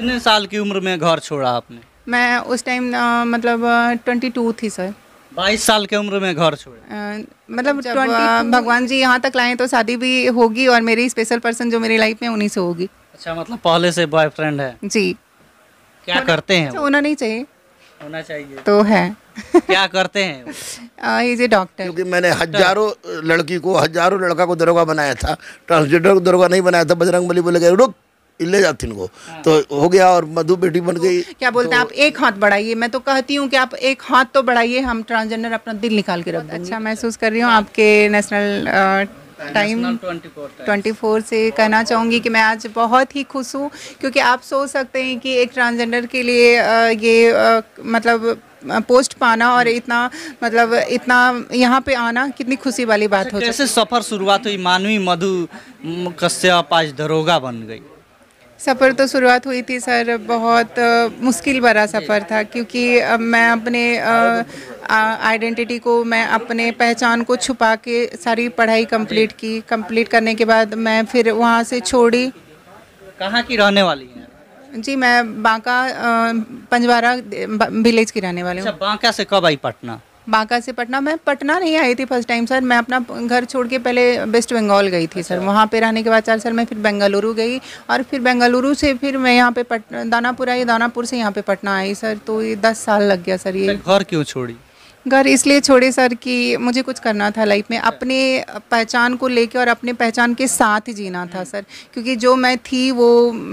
कितने साल की उम्र में घर छोड़ा आपने मैं उस टाइम मतलब ट्वेंटी टू थी सर बाईस साल की उम्र में घर छोड़ा मतलब जब भगवान जी यहाँ तक लाए तो शादी भी होगी और मेरी स्पेशल पर्सन जो मेरी लाइफ में उन्हीं से होगी अच्छा मतलब पहले से बॉयफ्रेंड है जी क्या करते हैं तो होना नहीं चाहिए होना चाहिए तो है क्या करते हैं ये डॉक्टर क्योंकि मैंने हजारों लड़की को हजारों लड़का को दरोगा बनाया था ट्रांसजेंडर को दरोगा नहीं बनाया था बजरंग बली बोले गए रुक ले जाती इनको तो हो गया और मधु बेटी बन गई क्या बोलते हैं तो, आप एक हाथ बढ़ाइए मैं तो कहती हूँ कि आप एक हाथ तो बढ़ाइए हम ट्रांसजेंडर अपना दिल निकाल के रख अच्छा महसूस कर रही हूँ आपके नेशनल टाइम 24 से कहना चाहूँगी कि मैं आज बहुत ही खुश हूँ क्योंकि आप सोच सकते हैं कि एक ट्रांसजेंडर के लिए uh, ये uh, मतलब पोस्ट uh, पाना और इतना मतलब इतना यहाँ पे आना कितनी खुशी वाली बात अच्छा, हो कैसे सफ़र शुरुआत हुई मानवी मधु कश्यप आज दरोगा बन गई सफ़र तो शुरुआत हुई थी सर बहुत मुश्किल भरा सफ़र था क्योंकि मैं अपने आइडेंटिटी को मैं अपने पहचान को छुपा के सारी पढ़ाई कंप्लीट की कंप्लीट करने के बाद मैं फिर वहाँ से छोड़ी कहाँ की रहने वाली है जी मैं बांका पंजवारा विलेज की रहने वाली हूँ अच्छा, बांका से कब आई पटना बांका से पटना मैं पटना नहीं आई थी फर्स्ट टाइम सर मैं अपना घर छोड़ के पहले वेस्ट बंगाल गई थी सर अच्छा। वहाँ पे रहने के बाद चार सर मैं फिर बेंगलुरु गई और फिर बेंगलुरु से फिर मैं यहाँ पे पट दानापुर आई दानापुर से यहाँ पे पटना आई सर तो ये दस साल लग गया सर ये घर क्यों छोड़ी घर इसलिए छोड़े सर कि मुझे कुछ करना था लाइफ में अपने पहचान को लेके और अपने पहचान के साथ ही जीना था mm-hmm. सर क्योंकि जो मैं थी वो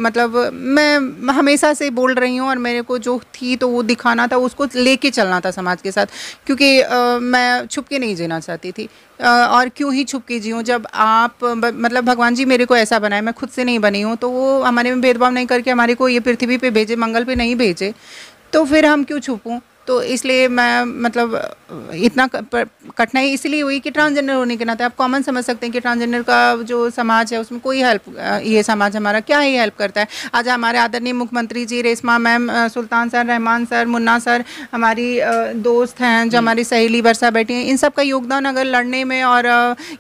मतलब मैं हमेशा से बोल रही हूँ और मेरे को जो थी तो वो दिखाना था उसको लेके चलना था समाज के साथ क्योंकि आ, मैं छुप के नहीं जीना चाहती थी आ, और क्यों ही छुप के जीऊँ जब आप मतलब भगवान जी मेरे को ऐसा बनाए मैं खुद से नहीं बनी हूँ तो वो हमारे में भेदभाव नहीं करके हमारे को ये पृथ्वी पर भेजे मंगल पर नहीं भेजे तो फिर हम क्यों छुपूँ तो इसलिए मैं मतलब इतना कठिनाई इसलिए हुई कि ट्रांसजेंडर होने के नाते आप कॉमन समझ सकते हैं कि ट्रांसजेंडर का जो समाज है उसमें कोई हेल्प ये समाज हमारा क्या ही हेल्प करता है आज हमारे आदरणीय मुख्यमंत्री ji Reshma ma'am Sultan sir Rahman sir Munna sir हमारी दोस्त हैं जो हमारी सहेली वर्षा बैठी हैं इन सब का योगदान अगर लड़ने में और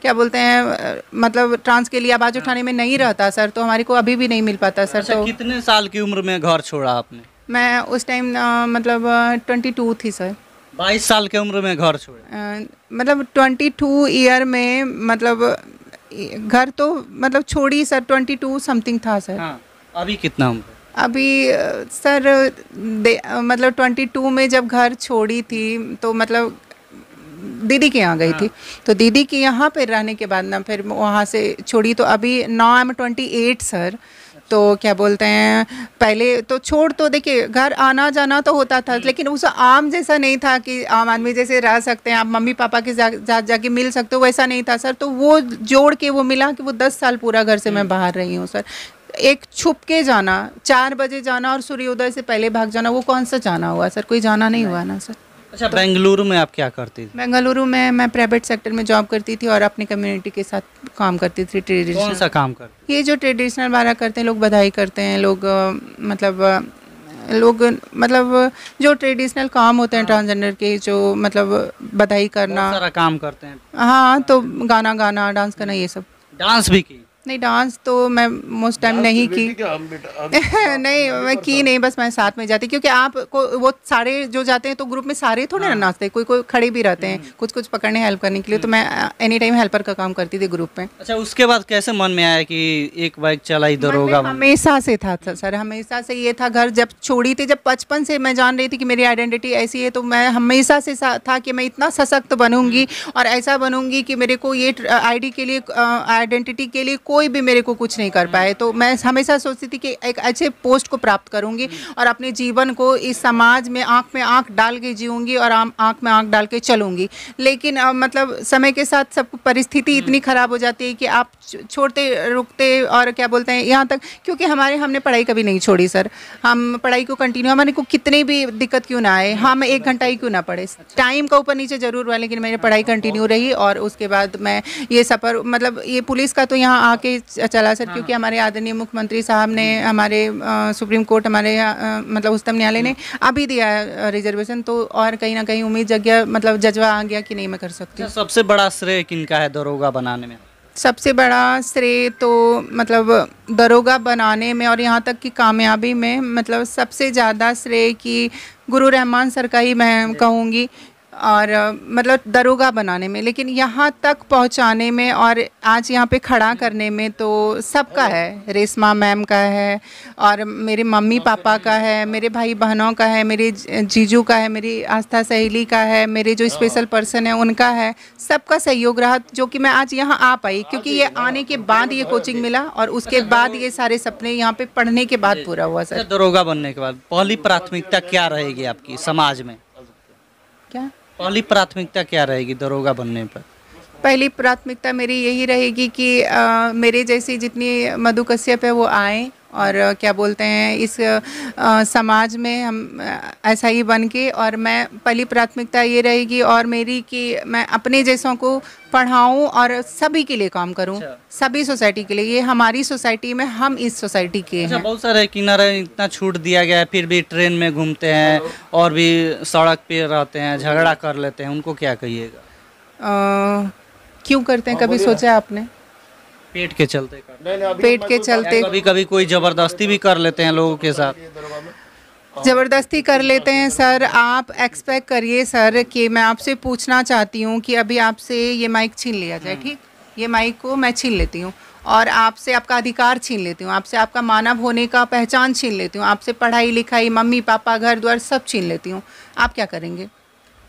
क्या बोलते हैं मतलब ट्रांस के लिए आवाज़ हाँ। उठाने में नहीं रहता सर तो हमारे को अभी भी नहीं मिल पाता सर अच्छा, तो कितने साल की उम्र में घर छोड़ा आपने मैं उस टाइम मतलब ट्वेंटी टू थी सर बाईस साल की उम्र में घर छोड़े मतलब ट्वेंटी टू ईयर में मतलब घर तो मतलब छोड़ी सर ट्वेंटी टू समथिंग था सर हाँ, अभी कितना उम्र अभी सर मतलब ट्वेंटी टू में जब घर छोड़ी थी तो मतलब दीदी के यहाँ गई हाँ। थी तो दीदी के यहाँ पर रहने के बाद ना फिर वहाँ से छोड़ी तो अभी now I am twenty eight sir तो क्या बोलते हैं पहले तो छोड़ तो देखिए घर आना जाना तो होता था हम्म। लेकिन उस आम जैसा नहीं था कि आम आदमी जैसे रह सकते हैं आप मम्मी पापा के जा, जाके मिल सकते हो वैसा नहीं था सर तो वो जोड़ के वो मिला कि वो दस साल पूरा घर से मैं हम्म। बाहर रही हूँ सर एक छुप के जाना चार बजे जाना और सूर्योदय से पहले भाग जाना वो कौन सा जाना हुआ सर कोई जाना नहीं, नहीं। हुआ ना सर अच्छा तो- बेंगलुरु में आप क्या करती थी बेंगलुरु में मैं प्राइवेट सेक्टर में जॉब करती थी और अपनी कम्युनिटी के साथ काम करती थी ट्रेडिशनल कौन सा काम कर ये जो ट्रेडिशनल बारा करते हैं लोग बधाई करते हैं लोग मतलब लोग मतलब जो ट्रेडिशनल काम होते हैं ट्रांसजेंडर हाँ। के जो मतलब बधाई करना सारा काम करते हैं हाँ तो गाना गाना डांस करना ये सब डांस भी की नहीं डांस तो मैं तो मोस्ट टाइम नहीं की नहीं मैं की नहीं बस मैं साथ में जाती क्योंकि आप को वो सारे जो जाते हैं तो ग्रुप में सारे थोड़े ना हाँ। नाचते कोई कोई खड़े भी रहते हैं हम्म। कुछ कुछ पकड़ने हेल्प करने के लिए तो हम्म। मैं एनी टाइम हेल्पर का काम करती थी ग्रुप में अच्छा उसके बाद कैसे मन में आया कि एक बाइक चला इधर होगा हमेशा से था सर हमेशा से ये था घर जब छोड़ी थी जब बचपन से मैं जान रही थी कि मेरी आइडेंटिटी ऐसी है तो मैं हमेशा से था कि मैं इतना सशक्त बनूंगी हम्म। और ऐसा बनूंगी कि मेरे को ये आई uh, के लिए आइडेंटिटी uh, के लिए कोई भी मेरे को कुछ नहीं कर हम्म। पाए तो मैं हमेशा सोचती थी कि एक अच्छे पोस्ट को प्राप्त करूंगी हम्म। और अपने जीवन को इस समाज में आँख में आँख डाल के जीऊँगी और आँख में आँख डाल के चलूँगी लेकिन मतलब समय के साथ सब परिस्थिति हम्म। इतनी ख़राब हो जाती है कि आप छोड़ते रुकते और क्या बोलते हैं यहाँ तक क्योंकि हमारे हमने पढ़ाई कभी नहीं छोड़ी सर हम पढ़ाई को कंटिन्यू हमारे को कितनी भी दिक्कत क्यों ना आए हम एक घंटा ही क्यों ना पढ़े टाइम का ऊपर नीचे ज़रूर हुआ लेकिन मेरी पढ़ाई कंटिन्यू हाँ, रही और उसके बाद मैं ये सफ़र मतलब ये पुलिस का तो यहाँ आके के चला सर हाँ। क्योंकि हमारे आदरणीय मुख्यमंत्री साहब ने हमारे सुप्रीम कोर्ट हमारे मतलब उच्चतम न्यायालय ने हम्म। अभी दिया है रिजर्वेशन तो और कहीं ना कहीं उम्मीद जग गया मतलब जज्बा आ गया कि नहीं मैं कर सकती अच्छा, सबसे बड़ा श्रेय किनका है दरोगा बनाने में सबसे बड़ा श्रेय तो मतलब दरोगा बनाने में और यहाँ तक कि कामयाबी में मतलब सबसे ज़्यादा श्रेय की गुरु रहमान सर का ही मैं कहूँगी और मतलब दरोगा बनाने में लेकिन यहाँ तक पहुँचाने में और आज यहाँ पे खड़ा करने में तो सबका है रेशमा मैम का है और मेरे मम्मी पापा का है मेरे भाई बहनों का है मेरे जीजू का है मेरी आस्था सहेली का है मेरे जो स्पेशल पर्सन है उनका है सबका सहयोग रहा जो कि मैं आज यहाँ आ पाई क्योंकि ये आने के बाद ये कोचिंग मिला और उसके बाद ये सारे सपने यहाँ पे पढ़ने के बाद पूरा हुआ सर दरोगा बनने के बाद पहली प्राथमिकता क्या रहेगी आपकी समाज में क्या पहली प्राथमिकता क्या रहेगी दरोगा बनने पर पहली प्राथमिकता मेरी यही रहेगी कि आ, मेरे जैसी जितनी मधुकश्यप है वो आए और क्या बोलते हैं इस आ, समाज में हम ऐसा ही बन के और मैं पहली प्राथमिकता ये रहेगी और मेरी कि मैं अपने जैसों को पढ़ाऊँ और सभी के लिए काम करूँ अच्छा। सभी सोसाइटी के लिए ये हमारी सोसाइटी में हम इस सोसाइटी के अच्छा, बहुत सारे किनारे इतना छूट दिया गया है फिर भी ट्रेन में घूमते हैं और भी सड़क पे रहते हैं झगड़ा कर लेते हैं उनको क्या कहिएगा क्यों करते हैं कभी सोचा आपने पेट के चलते पेट के चलते कभी कभी कोई जबरदस्ती भी कर लेते हैं लोगों के साथ हाँ। ज़बरदस्ती कर लेते हैं सर आप एक्सपेक्ट करिए सर कि मैं आपसे पूछना चाहती हूँ कि अभी आपसे ये माइक छीन लिया जाए हम्म। ठीक ये माइक को मैं छीन लेती हूँ और आपसे आपका अधिकार छीन लेती हूँ आपसे आपका मानव होने का पहचान छीन लेती हूँ आपसे पढ़ाई लिखाई मम्मी पापा घर द्वार सब छीन लेती हूँ आप क्या करेंगे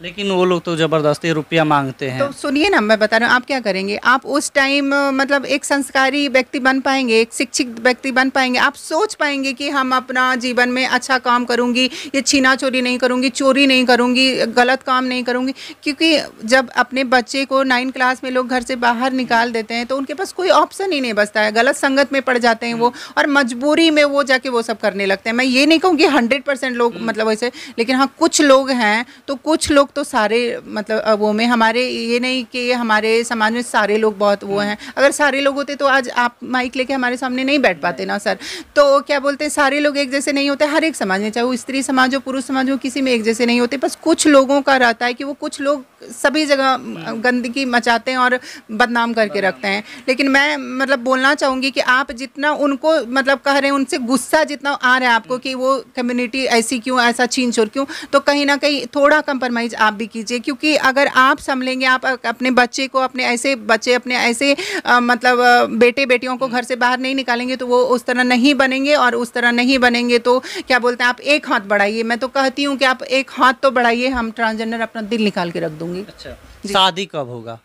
लेकिन वो लोग तो ज़बरदस्ती रुपया मांगते हैं तो सुनिए ना मैं बता रहा हूँ आप क्या करेंगे आप उस टाइम मतलब एक संस्कारी व्यक्ति बन पाएंगे एक शिक्षित व्यक्ति बन पाएंगे आप सोच पाएंगे कि हम अपना जीवन में अच्छा काम करूँगी ये छीना चोरी नहीं करूँगी चोरी नहीं करूँगी गलत काम नहीं करूँगी क्योंकि जब अपने बच्चे को नाइन क्लास में लोग घर से बाहर निकाल देते हैं तो उनके पास कोई ऑप्शन ही नहीं बचता है गलत संगत में पड़ जाते हैं वो और मजबूरी में वो जाके वो सब करने लगते हैं मैं ये नहीं कहूँगी हंड्रेड लोग मतलब वैसे लेकिन हाँ कुछ लोग हैं तो कुछ लोग लोग तो सारे मतलब वो में हमारे ये नहीं कि हमारे समाज में सारे लोग बहुत वो हम्म। हैं अगर सारे लोग होते तो आज आप माइक लेके हमारे सामने नहीं बैठ पाते ना सर तो क्या बोलते हैं सारे लोग एक जैसे नहीं होते हर एक समाज में चाहे वो स्त्री समाज हो पुरुष समाज हो किसी में एक जैसे नहीं होते बस कुछ लोगों का रहता है कि वो कुछ लोग सभी जगह हम्म। गंदगी मचाते हैं और बदनाम करके रखते हैं लेकिन मैं मतलब बोलना चाहूँगी कि आप जितना उनको मतलब कह रहे हैं उनसे गुस्सा जितना आ रहा है आपको हम्म। कि वो कम्युनिटी ऐसी क्यों ऐसा छीन छोड़ क्यों तो कहीं ना कहीं थोड़ा कंप्रोमाइज आप भी कीजिए क्योंकि अगर आप संभलेंगे आप अपने बच्चे को अपने ऐसे बच्चे अपने ऐसे आ, मतलब बेटे बेटियों को घर से बाहर नहीं निकालेंगे तो वो उस तरह नहीं बनेंगे और उस तरह नहीं बनेंगे तो क्या बोलते हैं आप एक हाथ बढ़ाइए मैं तो कहती हूँ कि आप एक हाथ तो बढ़ाइए हम ट्रांसजेंडर अपना दिल निकाल के रख दूंगी अच्छा शादी कब होगा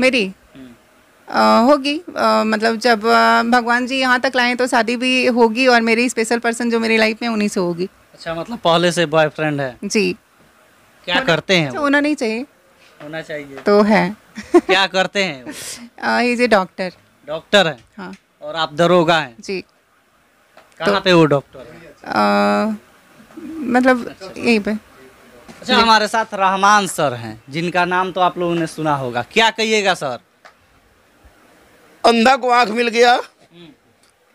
मेरी होगी मतलब जब भगवान जी यहाँ तक लाएं तो शादी भी होगी और मेरी स्पेशल पर्सन जो मेरी लाइफ में उन्हीं से होगी अच्छा मतलब पहले से बॉयफ्रेंड है जी क्या करते हैं अच्छा, होना नहीं चाहिए होना चाहिए तो है क्या करते हैं इज डॉक्टर डॉक्टर है हाँ और आप दरोगा हैं जी कहाँ तो पे वो डॉक्टर मतलब यहीं पे अच्छा हमारे साथ रहमान सर हैं जिनका नाम तो आप लोगों ने सुना होगा क्या कहिएगा सर अंधा को आंख मिल गया हम्म।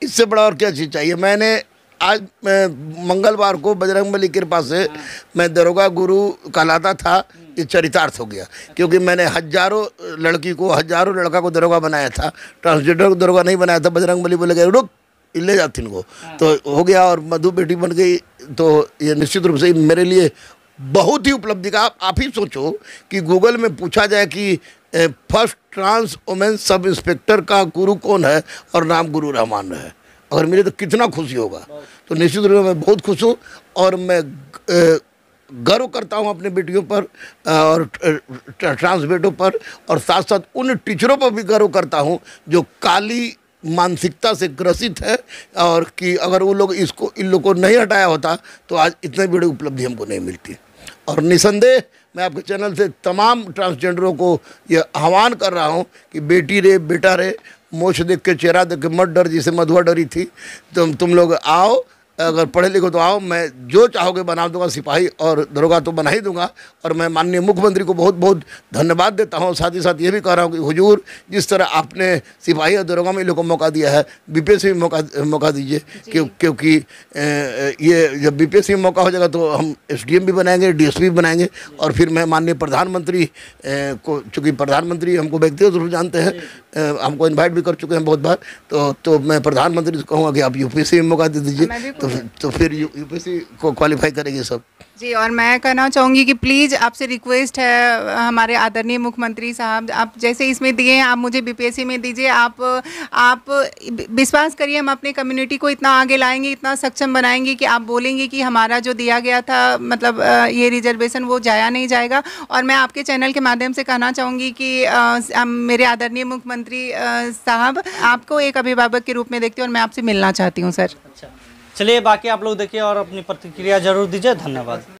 इससे बड़ा और क्या चीज़ चाहिए मैंने आज मैं मंगलवार को बजरंगबली कृपा से मैं दरोगा गुरु कहलाता था ये चरितार्थ हो गया क्योंकि मैंने हजारों लड़की को हजारों लड़का को दरोगा बनाया था ट्रांसजेंडर को दरोगा नहीं बनाया था बजरंगबली बोले गए रुक ले जाती इनको हाँ। तो हो गया और मधु बेटी बन गई तो ये निश्चित रूप से मेरे लिए बहुत ही उपलब्धि का आप ही सोचो कि गूगल में पूछा जाए कि first trans women sub inspector का गुरु कौन है और नाम गुरु रहमान है अगर मिले तो कितना खुशी होगा तो निश्चित रूप से मैं बहुत खुश हूँ और मैं गर्व करता हूँ अपने बेटियों पर और ट्रांस बेटों पर और साथ साथ उन टीचरों पर भी गर्व करता हूँ जो काली मानसिकता से ग्रसित है और कि अगर वो लोग इसको इन लोग को नहीं हटाया होता तो आज इतने बड़ी उपलब्धि हमको नहीं मिलती और निसंदेह मैं आपके चैनल से तमाम ट्रांसजेंडरों को यह आह्वान कर रहा हूँ कि बेटी रे बेटा रे मोछ देख के चेहरा देख के मत डर जिसे मधुआ डरी थी तुम तो तुम लोग आओ अगर पढ़े लिखो तो आओ मैं जो चाहोगे बना दूंगा सिपाही और दरोगा तो बना ही दूंगा और मैं माननीय मुख्यमंत्री को बहुत बहुत धन्यवाद देता हूँ साथ ही साथ ये भी कह रहा हूँ कि हुजूर जिस तरह आपने सिपाही और दरोगा में लोगों को मौका दिया है से भी मौका मौका दीजिए क्यों, क्योंकि ये जब बीपीएस में मौका हो जाएगा तो हम एस भी बनाएंगे डी भी बनाएंगे और फिर मैं माननीय प्रधानमंत्री को चूँकि प्रधानमंत्री हमको व्यक्तिगत रूप जानते हैं हमको इन्वाइट भी कर चुके हैं बहुत बार तो, तो मैं प्रधानमंत्री से कहूँगा कि आप यू में मौका दे दीजिए तो तो फिर यूपीएससी को क्वालिफाई करेगी सब जी और मैं कहना चाहूँगी कि प्लीज़ आपसे रिक्वेस्ट है हमारे आदरणीय मुख्यमंत्री साहब आप जैसे इसमें दिए हैं आप मुझे बीपीएससी में दीजिए आप आप विश्वास करिए हम अपने कम्युनिटी को इतना आगे लाएंगे इतना सक्षम बनाएंगे कि आप बोलेंगे कि हमारा जो दिया गया था मतलब ये रिजर्वेशन वो जाया नहीं जाएगा और मैं आपके चैनल के माध्यम से कहना चाहूँगी कि आ, मेरे आदरणीय मुख्यमंत्री साहब आपको एक अभिभावक के रूप में देखते हैं और मैं आपसे मिलना चाहती हूँ सर अच्छा चलिए बाकी आप लोग देखिए और अपनी प्रतिक्रिया जरूर दीजिए धन्यवाद